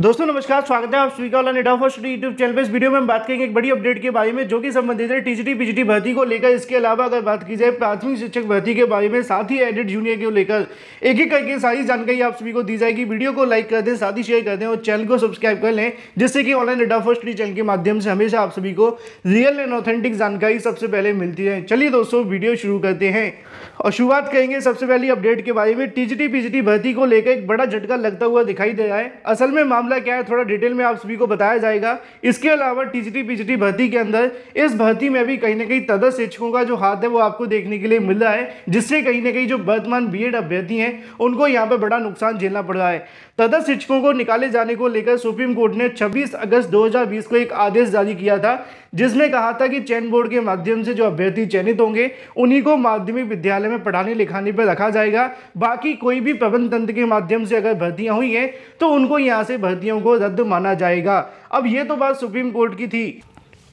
दोस्तों नमस्कार स्वागत है आप स्वीकार वाला नेटा फर्स्ट यूट्यूब चैनल पे इस वीडियो में हम बात करेंगे एक बड़ी अपडेट के बारे में जो कि संबंधित है टीजीटी पीजीटी भर्ती को लेकर इसके अलावा अगर बात की जाए प्राथमिक शिक्षक भर्ती के बारे में साथ ही एडिट जूनियर को लेकर एक एक करके सारी जानकारी आप सभी को दी जाएगी वीडियो को लाइक कर दें साथ ही शेयर कर दें और चैनल को सब्सक्राइब कर लें जिससे कि ऑनलाइन नेटा फर्स्ट चैनल के माध्यम से हमेशा आप सभी को रियल एंड ऑथेंटिक जानकारी सबसे पहले मिलती है चलिए दोस्तों वीडियो शुरू करते हैं और शुरुआत करेंगे सबसे पहली अपडेट के बारे में टीजीटी पीजीटी भर्ती को लेकर एक बड़ा झटका लगता हुआ दिखाई दे रहा है असल में मामला क्या है थोड़ा डिटेल में आप सभी को बताया जाएगा इसके अलावा टीजीटी पीजीटी भर्ती के अंदर इस भर्ती में भी कहीं ना कहीं तदस शिक्षकों का जो हाथ है वो आपको देखने के लिए मिल रहा है जिससे कहीं ना कहीं जो वर्तमान बी अभ्यर्थी हैं उनको यहाँ पर बड़ा नुकसान झेलना पड़ रहा है तदस शिक्षकों को निकाले जाने को लेकर सुप्रीम कोर्ट ने छब्बीस अगस्त दो को एक आदेश जारी किया था जिसमें कहा था कि चयन बोर्ड के माध्यम से जो अभ्यर्थी चयनित होंगे उन्हीं को माध्यमिक विद्यालय में पढ़ाने लिखाने पर रखा जाएगा बाकी कोई भी प्रबंध तंत्र के माध्यम से अगर भर्तियां हुई हैं तो उनको यहां से भर्ती भर्तियों को रद्द माना जाएगा अब ये तो बात सुप्रीम कोर्ट की थी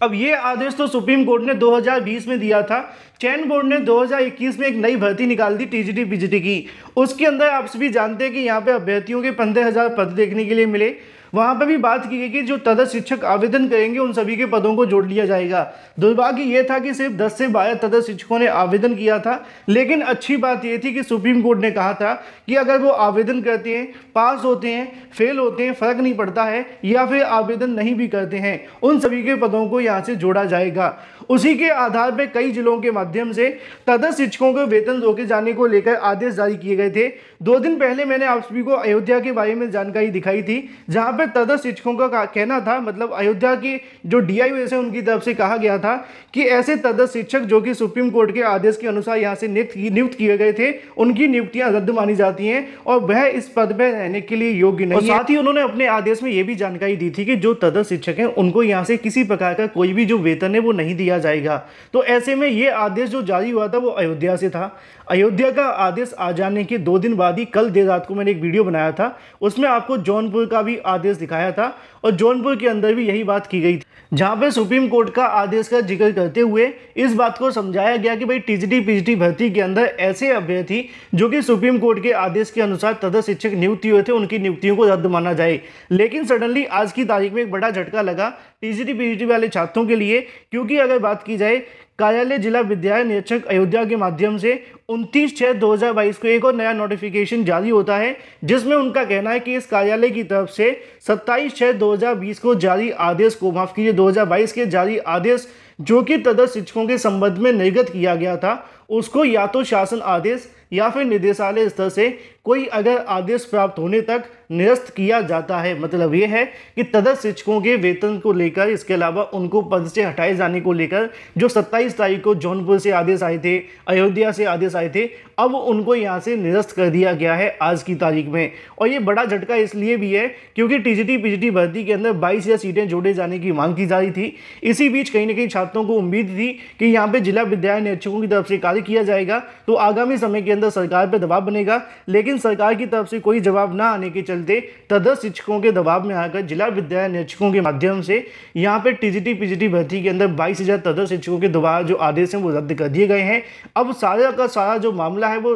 अब ये आदेश तो सुप्रीम कोर्ट ने 2020 में दिया था चयन बोर्ड ने 2021 में एक नई भर्ती निकाल दी टीजीटी पीजीटी की उसके अंदर आप सभी जानते हैं कि यहाँ पे अभ्यर्थियों के पंद्रह हज़ार पद देखने के लिए मिले वहाँ पर भी बात की गई कि जो तदस्थ शिक्षक आवेदन करेंगे उन सभी के पदों को जोड़ लिया जाएगा दुर्भाग्य ये था कि सिर्फ दस से बारह तदस्थ शिक्षकों ने आवेदन किया था लेकिन अच्छी बात यह थी कि सुप्रीम कोर्ट ने कहा था कि अगर वो आवेदन करते हैं पास होते हैं फेल होते हैं फ़र्क नहीं पड़ता है या फिर आवेदन नहीं भी करते हैं उन सभी के पदों को यहाँ से जोड़ा जाएगा उसी के आधार पर कई जिलों के माध्यम से तदस्थ शिक्षकों के वेतन रोके जाने को लेकर आदेश जारी किए गए थे दो दिन पहले मैंने आप सभी को अयोध्या के बारे में जानकारी दिखाई थी जहाँ पर पे तदर शिक्षकों का कहना था मतलब अयोध्या की जो डी आई है उनकी तरफ से कहा गया था कि ऐसे तदर शिक्षक जो कि सुप्रीम कोर्ट के आदेश के अनुसार यहाँ से नियुक्त किए गए थे उनकी नियुक्तियाँ रद्द मानी जाती हैं और वह इस पद पर रहने के लिए योग्य नहीं साथ ही उन्होंने अपने आदेश में यह भी जानकारी दी थी कि जो तदर शिक्षक हैं उनको यहाँ से किसी प्रकार का कोई भी जो वेतन है वो नहीं दिया जाएगा तो ऐसे में ये आदेश जो जारी हुआ था वो अयोध्या से था अयोध्या का आदेश आ जाने के दो दिन बाद ही कल देर रात को मैंने एक वीडियो बनाया था उसमें आपको जौनपुर का भी आदेश दिखाया था और जौनपुर के अंदर भी यही बात की गई थी जहाँ पे सुप्रीम कोर्ट का आदेश का जिक्र करते हुए इस बात को समझाया गया कि भाई टीजीटी पीजीटी भर्ती के अंदर ऐसे अभ्यर्थी जो कि सुप्रीम कोर्ट के आदेश के अनुसार तथा शिक्षक नियुक्ति हुए थे उनकी नियुक्तियों को रद्द माना जाए लेकिन सडनली आज की तारीख में एक बड़ा झटका लगा टीजीटी पीजीटी वाले छात्रों के लिए क्योंकि अगर बात की जाए कार्यालय जिला विद्यालय निरीक्षक अयोध्या के माध्यम से 29 छः 2022 को एक और नया नोटिफिकेशन जारी होता है जिसमें उनका कहना है कि इस कार्यालय की तरफ से 27 छः 2020 को जारी आदेश को माफ कीजिए 2022 के जारी आदेश जो कि तदस्थ शिक्षकों के संबंध में निर्गत किया गया था उसको या तो शासन आदेश या फिर निदेशालय स्तर से कोई अगर आदेश प्राप्त होने तक निरस्त किया जाता है मतलब ये है कि तदर्थ शिक्षकों के वेतन को लेकर इसके अलावा उनको पद से हटाए जाने को लेकर जो 27 तारीख को जौनपुर से आदेश आए थे अयोध्या से आदेश आए थे अब उनको यहाँ से निरस्त कर दिया गया है आज की तारीख में और ये बड़ा झटका इसलिए भी है क्योंकि टीजीटी पीजीटी भर्ती के अंदर बाईस या सीटें जोड़े जाने की मांग की जा रही थी इसी बीच कहीं ना कहीं छात्रों को उम्मीद थी कि यहाँ पर जिला विद्यालय निरीक्षकों की तरफ से कार्य किया जाएगा तो आगामी समय के अंदर सरकार पर दबाव बनेगा लेकिन लेकिन सरकार की तरफ से कोई जवाब ना आने के चलते तदस शिक्षकों के दबाव में आकर जिला विद्यालय निरीक्षकों के माध्यम से यहाँ पर टीजीटी पीजीटी भर्ती के अंदर बाईस हज़ार तदस शिक्षकों के द्वारा जो आदेश हैं वो रद्द कर दिए गए हैं अब सारा का सारा जो मामला है वो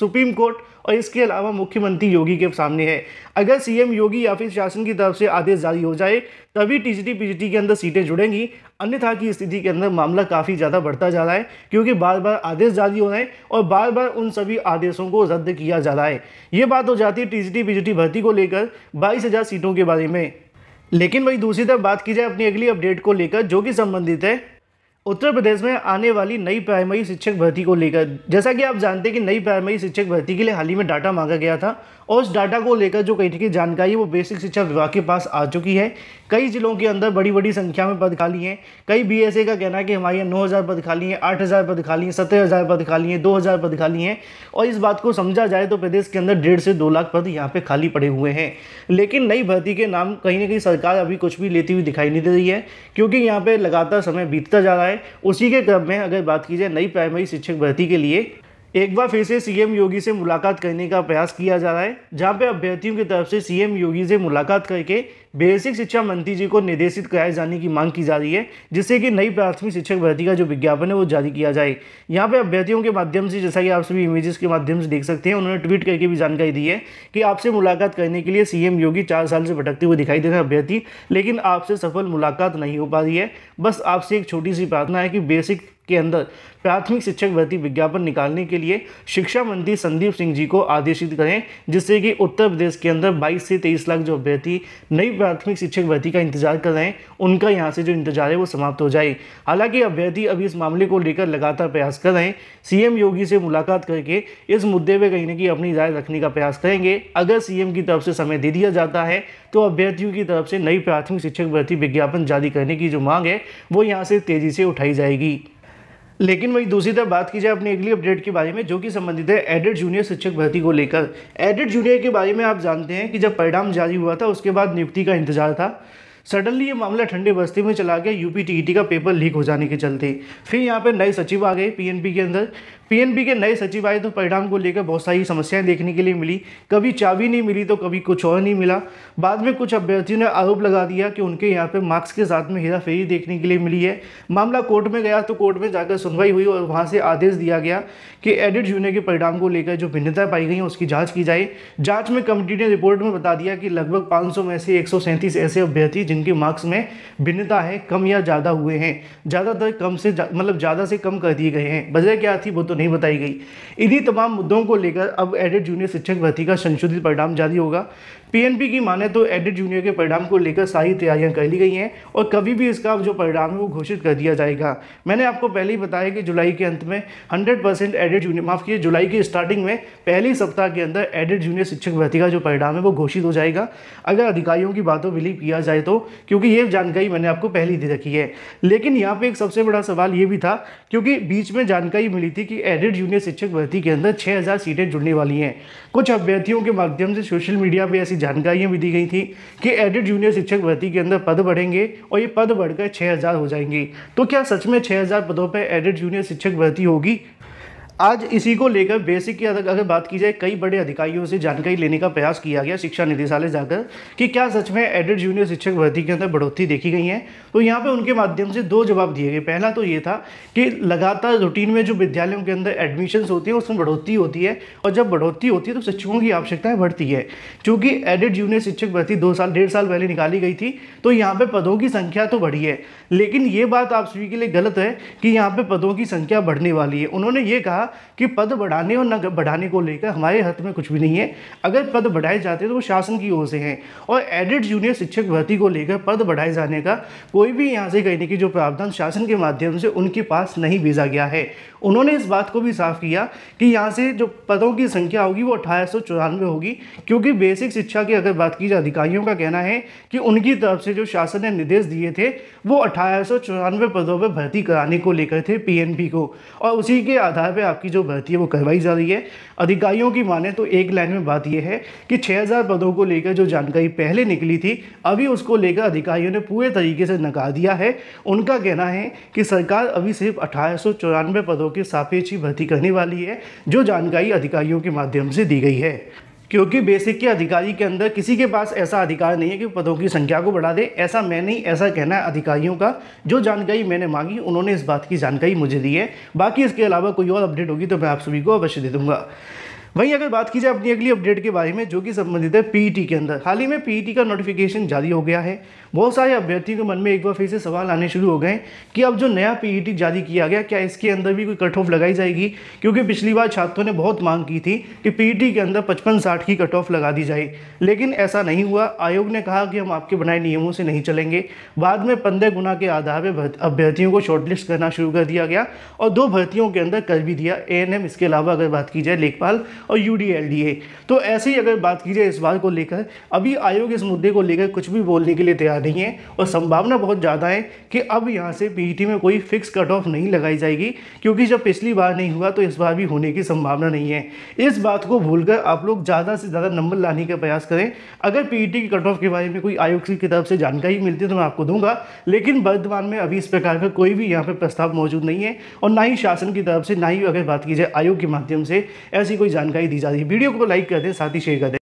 सुप्रीम कोर्ट और इसके अलावा मुख्यमंत्री योगी के सामने है अगर सीएम योगी या फिर शासन की तरफ से आदेश जारी हो जाए तभी टीजीटी पीजीटी के अंदर सीटें जुड़ेंगी अन्यथा की स्थिति के अंदर मामला काफ़ी ज़्यादा बढ़ता जा रहा है क्योंकि बार बार आदेश जारी हो रहे हैं और बार बार उन सभी आदेशों को रद्द किया जा रहा है ये बात हो जाती है टी पीजीटी भर्ती को लेकर बाईस सीटों के बारे में लेकिन वही दूसरी तरफ बात की जाए अपनी अगली अपडेट को लेकर जो कि संबंधित है उत्तर प्रदेश में आने वाली नई प्राइमरी शिक्षक भर्ती को लेकर जैसा कि आप जानते हैं कि नई प्राइमरी शिक्षक भर्ती के लिए हाल ही में डाटा मांगा गया था और उस डाटा को लेकर जो कहीं की जानकारी वो बेसिक शिक्षा विभाग के पास आ चुकी है कई जिलों के अंदर बड़ी बड़ी संख्या में पद खाली हैं कई बी का कहना है कि हमारे यहाँ नौ हज़ार पद खाली हैं आठ हज़ार पद खाली हैं सत्रह हज़ार पद खाली हैं दो हज़ार पद खाली हैं और इस बात को समझा जाए तो प्रदेश के अंदर डेढ़ से दो लाख पद यहाँ पर खाली पड़े हुए हैं लेकिन नई भर्ती के नाम कहीं ना कहीं सरकार अभी कुछ भी लेती हुई दिखाई नहीं दे रही है क्योंकि यहाँ पर लगातार समय बीतता जा रहा है उसी के क्रम में अगर बात की जाए नई प्राइमरी शिक्षक भर्ती के लिए एक बार फिर से सीएम योगी से मुलाकात करने का प्रयास किया जा रहा है जहां पे अभ्यर्थियों की तरफ से सीएम योगी से मुलाकात करके बेसिक शिक्षा मंत्री जी को निर्देशित कराए जाने की मांग की जा रही है जिससे कि नई प्राथमिक शिक्षक भर्ती का जो विज्ञापन है वो जारी किया जाए यहाँ पे अभ्यर्थियों के माध्यम से जैसा कि आप सभी इमेजेस के माध्यम से देख सकते हैं उन्होंने ट्वीट करके भी जानकारी दी है कि आपसे मुलाकात करने के लिए सीएम योगी चार साल से भटकते हुए दिखाई दे रहे हैं अभ्यर्थी लेकिन आपसे सफल मुलाकात नहीं हो पा रही है बस आपसे एक छोटी सी प्रार्थना है कि बेसिक के अंदर प्राथमिक शिक्षक भर्ती विज्ञापन निकालने के लिए शिक्षा मंत्री संदीप सिंह जी को आदेशित करें जिससे कि उत्तर प्रदेश के अंदर 22 से 23 लाख जो अभ्यर्थी नई प्राथमिक शिक्षक भर्ती का इंतजार कर रहे हैं उनका यहां से जो इंतजार है वो समाप्त हो जाए हालांकि अभ्यर्थी अभी इस मामले को लेकर लगातार प्रयास कर रहे हैं सी योगी से मुलाकात करके इस मुद्दे पर कहीं ना अपनी राय रखने का प्रयास करेंगे अगर सी की तरफ से समय दे दिया जाता है तो अभ्यर्थियों की तरफ से नई प्राथमिक शिक्षक भर्ती विज्ञापन जारी करने की जो मांग है वो यहाँ से तेजी से उठाई जाएगी लेकिन वही दूसरी तरफ बात की जाए अपनी अगली अपडेट के बारे में जो कि संबंधित है एडेड जूनियर शिक्षक भर्ती को लेकर एडेड जूनियर के बारे में आप जानते हैं कि जब परिणाम जारी हुआ था उसके बाद नियुक्ति का इंतजार था सडनली ये मामला ठंडे बस्ती में चला गया यूपी टीईटी e का पेपर लीक हो जाने के चलते फिर यहाँ पर नए सचिव आ गए पीएनपी के अंदर पीएनबी के नए सचिव आए तो परिणाम को लेकर बहुत सारी समस्याएं देखने के लिए मिली कभी चाबी नहीं मिली तो कभी कुछ और नहीं मिला बाद में कुछ अभ्यर्थियों ने आरोप लगा दिया कि उनके यहाँ पर मार्क्स के साथ में हेराफेरी देखने के लिए मिली है मामला कोर्ट में गया तो कोर्ट में जाकर सुनवाई हुई और वहाँ से आदेश दिया गया कि एडिट जूनियर के परिणाम को लेकर जो भिन्नता पाई गई उसकी जाँच की जाए जाँच में कमिटी ने रिपोर्ट में बता दिया कि लगभग पाँच में से एक ऐसे अभ्यर्थी जिनके मार्क्स में भिन्नता है कम या ज़्यादा हुए हैं ज़्यादातर कम से मतलब ज़्यादा से कम कर दिए गए हैं वजह क्या थी वो तो नहीं बताई गई इन्हीं तमाम मुद्दों को लेकर अब एडेड जूनियर शिक्षक भर्ती का संशोधित परिणाम जारी होगा पीएनपी की माने तो एडेड जूनियर के परिणाम को लेकर सारी तैयारियां कर ली गई हैं और कभी भी इसका जो परिणाम है वो घोषित कर दिया जाएगा मैंने आपको पहले ही बताया कि जुलाई के अंत में हंड्रेड परसेंट एडेड जूनियर माफ किए जुलाई के स्टार्टिंग में पहले सप्ताह के अंदर एडेड जूनियर शिक्षक भर्ती का जो परिणाम है वो घोषित हो जाएगा अगर अधिकारियों की बातों बिलीव किया जाए तो क्योंकि ये जानकारी मैंने आपको पहले ही दे रखी है लेकिन यहाँ पे एक सबसे बड़ा सवाल ये भी था क्योंकि बीच में जानकारी मिली थी कि एडिड जूनियर शिक्षक भर्ती के अंदर 6000 सीटें जुड़ने वाली हैं कुछ अभ्यर्थियों के माध्यम से सोशल मीडिया पर ऐसी जानकारियां भी दी गई थी कि एडिड जूनियर शिक्षक भर्ती के अंदर पद बढ़ेंगे और ये पद बढ़कर 6000 हो जाएंगे तो क्या सच में 6000 पदों पर एडिड जूनियर शिक्षक भर्ती होगी आज इसी को लेकर बेसिक की अगर बात की जाए कई बड़े अधिकारियों से जानकारी लेने का प्रयास किया गया शिक्षा निदेशालय जाकर कि क्या सच में एडेड जूनियर शिक्षक भर्ती के अंदर बढ़ोतरी देखी गई है तो यहाँ पे उनके माध्यम से दो जवाब दिए गए पहला तो ये था कि लगातार रूटीन में जो विद्यालयों के अंदर एडमिशन होती है उसमें बढ़ोतरी होती है और जब बढ़ोतरी होती है तो शिक्षकों की आवश्यकताएँ बढ़ती है चूँकि एडेड जूनियर शिक्षक भर्ती दो साल डेढ़ साल पहले निकाली गई थी तो यहाँ पर पदों की संख्या तो बढ़ी है लेकिन ये बात आप सभी के लिए गलत है कि यहाँ पर पदों की संख्या बढ़ने वाली है उन्होंने ये कहा कि पद बढ़ाने और न बढ़ाने को लेकर हमारे हाथ में कुछ भी नहीं है अगर पद बढ़ाए जाते तो वो शासन की ओर से हैं और एडिड जूनियर शिक्षक भर्ती को लेकर पद बढ़ाए जाने का कोई भी यहाँ से कहने की जो प्रावधान शासन के माध्यम से उनके पास नहीं भेजा गया है उन्होंने इस बात को भी साफ किया कि यहाँ से जो पदों की संख्या होगी वो अठारह होगी क्योंकि बेसिक शिक्षा की अगर बात की जाए अधिकारियों का कहना है कि उनकी तरफ से जो शासन ने निर्देश दिए थे वो अठारह पदों पर भर्ती कराने को लेकर थे पी को और उसी के आधार पर आपकी जो भर्ती है वो करवाई जा रही है अधिकारियों की माने तो एक लाइन में बात यह है कि छः पदों को लेकर जो जानकारी पहले निकली थी अभी उसको लेकर अधिकारियों ने पूरे तरीके से नकार दिया है उनका कहना है कि सरकार अभी सिर्फ अठारह पदों वालों के सापेक्ष ही भर्ती करने वाली है जो जानकारी अधिकारियों के माध्यम से दी गई है क्योंकि बेसिक के अधिकारी के अंदर किसी के पास ऐसा अधिकार नहीं है कि पदों की संख्या को बढ़ा दे ऐसा मैं नहीं ऐसा कहना है अधिकारियों का जो जानकारी मैंने मांगी उन्होंने इस बात की जानकारी मुझे दी है बाकी इसके अलावा कोई और अपडेट होगी तो मैं आप सभी को अवश्य दे दूंगा वहीं अगर बात की जाए अपनी अगली अपडेट के बारे में जो कि संबंधित है पीईटी e के अंदर हाल ही में पीईटी e का नोटिफिकेशन जारी हो गया है बहुत सारे अभ्यर्थियों के मन में एक बार फिर से सवाल आने शुरू हो गए कि अब जो नया पीईटी e जारी किया गया क्या इसके अंदर भी कोई कट ऑफ लगाई जाएगी क्योंकि पिछली बार छात्रों ने बहुत मांग की थी कि पी के अंदर पचपन साठ की कट ऑफ लगा दी जाए लेकिन ऐसा नहीं हुआ आयोग ने कहा कि हम आपके बनाए नियमों से नहीं चलेंगे बाद में पंद्रह गुना के आधार पर अभ्यर्थियों को शॉर्टलिस्ट करना शुरू कर दिया गया और दो भर्तियों के अंदर कर भी दिया ए इसके अलावा अगर बात की जाए लेखपाल और यू तो ऐसे ही अगर बात की जाए इस बात को लेकर अभी आयोग इस मुद्दे को लेकर कुछ भी बोलने के लिए तैयार नहीं है और संभावना बहुत ज़्यादा है कि अब यहाँ से पी e में कोई फिक्स कट ऑफ नहीं लगाई जाएगी क्योंकि जब पिछली बार नहीं हुआ तो इस बार भी होने की संभावना नहीं है इस बात को भूलकर आप लोग ज़्यादा से ज़्यादा नंबर लाने का प्रयास करें अगर पी e की कट ऑफ के बारे में कोई आयोग की तरफ से जानकारी मिलती है तो मैं आपको दूंगा लेकिन वर्तमान में अभी इस प्रकार का कोई भी यहाँ पर प्रस्ताव मौजूद नहीं है और ना ही शासन की तरफ से ना ही अगर बात की जाए आयोग के माध्यम से ऐसी कोई जानकारी जानकारी दी जा रही है वीडियो को लाइक कर दें साथ ही शेयर कर दें